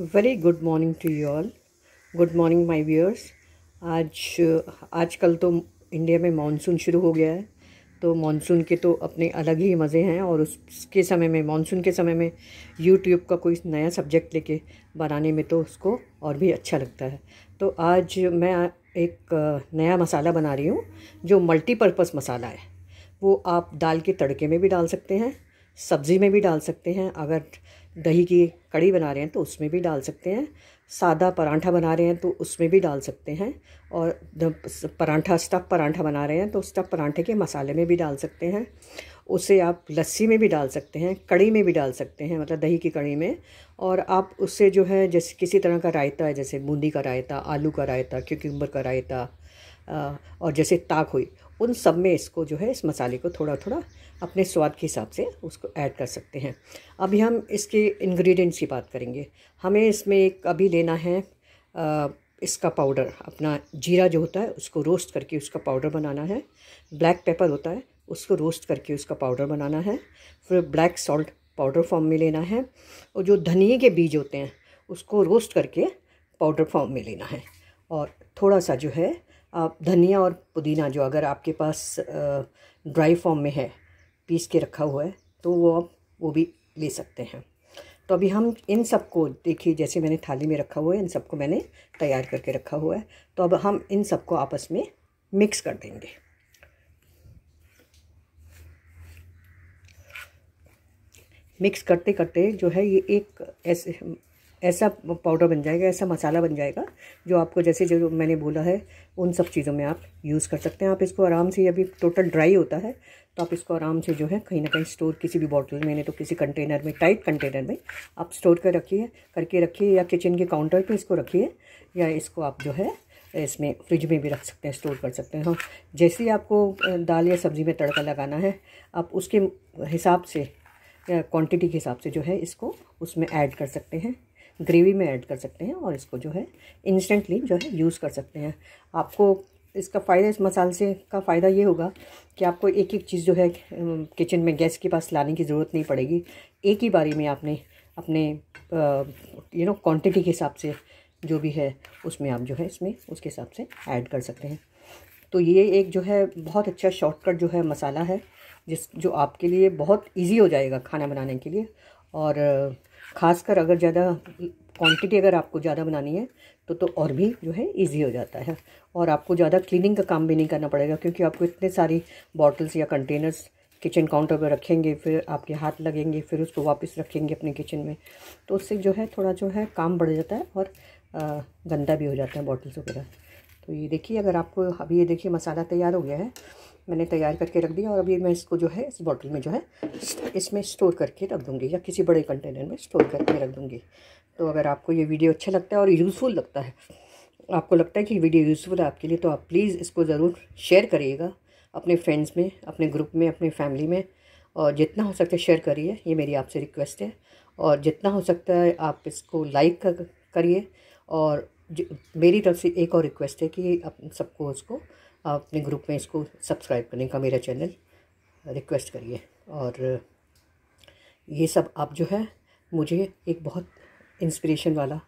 very good morning to you all good morning my viewers आज आजकल तो India में मानसून शुरू हो गया है तो मानसून के तो अपने अलग ही मज़े हैं और उसके समय में मानसून के समय में यूट्यूब का कोई नया सब्जेक्ट लेके बनाने में तो उसको और भी अच्छा लगता है तो आज मैं एक नया मसाला बना रही हूँ जो मल्टीपर्पज़ मसाला है वो आप दाल के तड़के में भी डाल सकते हैं सब्ज़ी में भी डाल सकते हैं अगर दही की कड़ी बना रहे हैं तो उसमें भी डाल सकते हैं सादा परांठा बना रहे हैं तो उसमें भी डाल सकते हैं और परांठा स्टफ़ परांठा बना रहे हैं तो स्टफ़ परांठे के मसाले में भी डाल सकते हैं उसे आप लस्सी में भी डाल सकते हैं कड़ी में भी डाल सकते हैं मतलब दही की कड़ी में और आप उससे जो है जैसे किसी तरह का रायता है जैसे बूंदी का रायता आलू का रायता क्यूक्यूम्बर का रायता और जैसे ताक हुई उन सब में इसको जो है इस मसाले को थोड़ा थोड़ा अपने स्वाद के हिसाब से उसको ऐड कर सकते हैं अभी हम इसके इंग्रेडिएंट्स की बात करेंगे हमें इसमें एक अभी लेना है आ, इसका पाउडर अपना जीरा जो होता है उसको रोस्ट करके उसका पाउडर बनाना है ब्लैक पेपर होता है उसको रोस्ट करके उसका पाउडर बनाना है फिर ब्लैक सॉल्ट पाउडर फॉर्म में लेना है और जो धनिए के बीज होते हैं उसको रोस्ट करके पाउडर फॉर्म में लेना है और थोड़ा सा जो है आप धनिया और पुदीना जो अगर आपके पास ड्राई फॉर्म में है पीस के रखा हुआ है तो वो आप वो भी ले सकते हैं तो अभी हम इन सबको देखिए जैसे मैंने थाली में रखा हुआ है इन सबको मैंने तैयार करके रखा हुआ है तो अब हम इन सबको आपस में मिक्स कर देंगे मिक्स करते करते जो है ये एक ऐसे ऐसा पाउडर बन जाएगा ऐसा मसाला बन जाएगा जो आपको जैसे जो मैंने बोला है उन सब चीज़ों में आप यूज़ कर सकते हैं आप इसको आराम से अभी टोटल ड्राई होता है तो आप इसको आराम से जो है कहीं ना कहीं स्टोर किसी भी बॉटल में नहीं तो किसी कंटेनर में टाइट कंटेनर में आप स्टोर कर रखिए करके रखिए या किचन के काउंटर पर इसको रखिए या इसको आप जो है इसमें फ्रिज में भी रख सकते हैं स्टोर कर सकते हैं हाँ जैसे ही आपको दाल या सब्ज़ी में तड़का लगाना है आप उसके हिसाब से क्वांटिटी के हिसाब से जो है इसको उसमें ऐड कर सकते हैं ग्रेवी में ऐड कर सकते हैं और इसको जो है इंस्टेंटली जो है यूज़ कर सकते हैं आपको इसका फ़ायदा इस मसाले से का फ़ायदा ये होगा कि आपको एक एक चीज़ जो है किचन में गैस के पास लाने की ज़रूरत नहीं पड़ेगी एक ही बारी में आपने अपने यू नो क्वांटिटी के हिसाब से जो भी है उसमें आप जो है इसमें उसके हिसाब से ऐड कर सकते हैं तो ये एक जो है बहुत अच्छा शॉर्टकट जो है मसाला है जिस जो आपके लिए बहुत इजी हो जाएगा खाना बनाने के लिए और ख़ासकर अगर ज़्यादा क्वांटिटी अगर आपको ज़्यादा बनानी है तो तो और भी जो है इजी हो जाता है और आपको ज़्यादा क्लीनिंग का काम भी नहीं करना पड़ेगा क्योंकि आपको इतने सारी बॉटल्स या कंटेनर्स किचन काउंटर पर रखेंगे फिर आपके हाथ लगेंगे फिर उसको वापस रखेंगे अपने किचन में तो उससे जो है थोड़ा जो है काम बढ़ जाता है और गंदा भी हो जाता है बॉटल्स वगैरह तो ये देखिए अगर आपको अभी ये देखिए मसाला तैयार हो गया है मैंने तैयार करके रख दिया और अभी मैं इसको जो है इस बॉटल में जो है इसमें स्टोर करके रख दूँगी या किसी बड़े कंटेनर में स्टोर करके रख दूँगी तो अगर आपको ये वीडियो अच्छा लगता है और यूज़फुल लगता है आपको लगता है कि वीडियो यूज़फुल है आपके लिए तो आप प्लीज़ इसको ज़रूर शेयर करिएगा अपने फ्रेंड्स में अपने ग्रुप में अपने फैमिली में और जितना हो सकता है शेयर करिए ये मेरी आपसे रिक्वेस्ट है और जितना हो सकता है आप इसको लाइक करिए और मेरी तरफ से एक और रिक्वेस्ट है कि आप सबको उसको अपने ग्रुप में इसको सब्सक्राइब करने का मेरा चैनल रिक्वेस्ट करिए और ये सब आप जो है मुझे एक बहुत इंस्पिरेशन वाला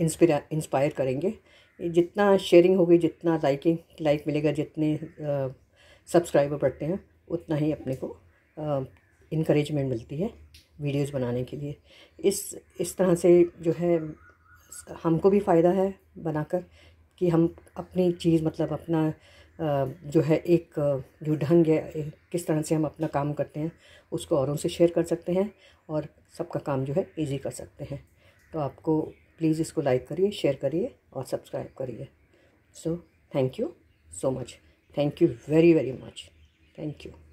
इंस्पिरा इंस्पायर करेंगे जितना शेयरिंग होगी जितना लाइकिंग लाइक मिलेगा जितने सब्सक्राइबर बढ़ते हैं उतना ही अपने को इनक्रेजमेंट मिलती है वीडियोस बनाने के लिए इस इस तरह से जो है हमको भी फ़ायदा है बनाकर कि हम अपनी चीज़ मतलब अपना जो है एक जो ढंग है किस तरह से हम अपना काम करते हैं उसको औरों से शेयर कर सकते हैं और सबका काम जो है इजी कर सकते हैं तो आपको प्लीज़ इसको लाइक करिए शेयर करिए और सब्सक्राइब करिए so thank you so much thank you very very much thank you